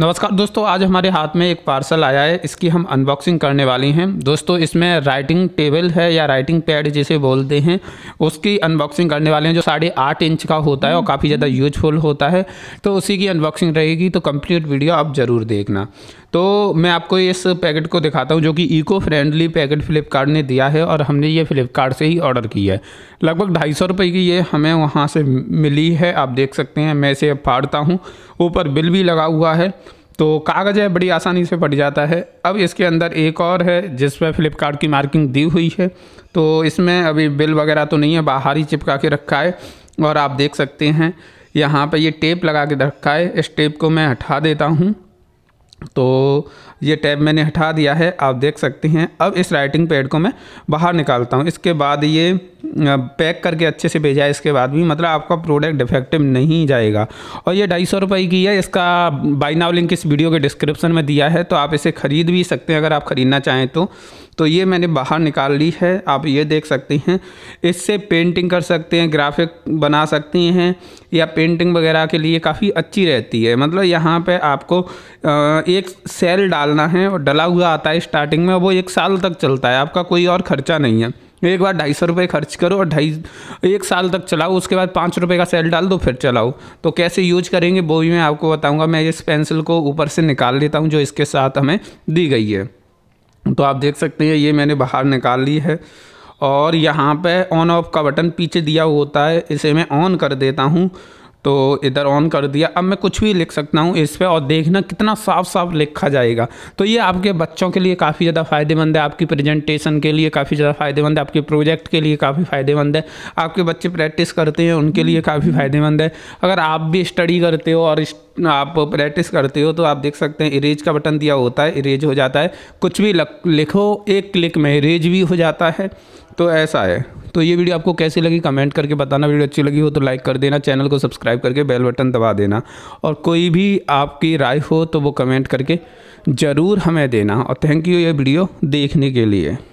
नमस्कार दोस्तों आज हमारे हाथ में एक पार्सल आया है इसकी हम अनबॉक्सिंग करने वाले हैं दोस्तों इसमें राइटिंग टेबल है या राइटिंग पैड जिसे बोलते हैं उसकी अनबॉक्सिंग करने वाले हैं जो साढ़े आठ इंच का होता है और काफ़ी ज़्यादा यूजफुल होता है तो उसी की अनबॉक्सिंग रहेगी तो कंप्लीट वीडियो आप ज़रूर देखना तो मैं आपको इस पैकेट को दिखाता हूँ जो कि इको फ्रेंडली पैकेट फ्लिपकार्ट ने दिया है और हमने ये फ्लिपकार्ट से ही ऑर्डर किया है लगभग ढाई सौ रुपये की ये हमें वहाँ से मिली है आप देख सकते हैं मैं इसे फाड़ता हूँ ऊपर बिल भी लगा हुआ है तो कागज़ है बड़ी आसानी से फट जाता है अब इसके अंदर एक और है जिस पर फ्लिपकार्ट की मार्किंग दी हुई है तो इसमें अभी बिल वगैरह तो नहीं है बाहर ही चिपका के रखा है और आप देख सकते हैं यहाँ पर ये टेप लगा के रखा है इस टेप को मैं हटा देता हूँ तो ये टैब मैंने हटा दिया है आप देख सकते हैं अब इस राइटिंग पैड को मैं बाहर निकालता हूँ इसके बाद ये पैक करके अच्छे से भेजा है इसके बाद भी मतलब आपका प्रोडक्ट डिफेक्टिव नहीं जाएगा और ये ढाई सौ रुपये की है इसका बाई नाव लिंक इस वीडियो के डिस्क्रिप्शन में दिया है तो आप इसे ख़रीद भी सकते हैं अगर आप ख़रीदना चाहें तो तो ये मैंने बाहर निकाल ली है आप ये देख सकते हैं इससे पेंटिंग कर सकते हैं ग्राफिक बना सकती हैं या पेंटिंग वगैरह के लिए काफ़ी अच्छी रहती है मतलब यहाँ पे आपको एक सेल डालना है और डला हुआ आता है स्टार्टिंग में वो एक साल तक चलता है आपका कोई और ख़र्चा नहीं है एक बार ढाई सौ रुपये खर्च करो और ढाई एक साल तक चलाओ उसके बाद पाँच रुपये का सेल डाल दो फिर चलाओ तो कैसे यूज करेंगे वो भी मैं आपको बताऊँगा मैं इस पेंसिल को ऊपर से निकाल लेता हूँ जो इसके साथ हमें दी गई है तो आप देख सकते हैं ये मैंने बाहर निकाल ली है और यहाँ पर ऑन ऑफ का बटन पीछे दिया होता है इसे मैं ऑन कर देता हूँ तो इधर ऑन कर दिया अब मैं कुछ भी लिख सकता हूँ इस पर और देखना कितना साफ साफ लिखा जाएगा तो ये आपके बच्चों के लिए काफ़ी ज़्यादा फ़ायदेमंद है आपकी प्रेजेंटेशन के लिए काफ़ी ज़्यादा फ़ायदेमंद है आपके प्रोजेक्ट के लिए काफ़ी फ़ायदेमंद है आपके बच्चे प्रैक्टिस करते हैं उनके लिए काफ़ी फ़ायदेमंद है अगर आप भी स्टडी करते हो और आप प्रैक्टिस करते हो तो आप देख सकते हैं इरेज का बटन दिया होता है इरेज हो जाता है कुछ भी लिखो एक क्लिक में इरेज भी हो जाता है तो ऐसा है तो ये वीडियो आपको कैसी लगी कमेंट करके बताना वीडियो अच्छी लगी हो तो लाइक कर देना चैनल को सब्सक्राइब करके बेल बटन दबा देना और कोई भी आपकी राय हो तो वो कमेंट करके ज़रूर हमें देना और थैंक यू ये वीडियो देखने के लिए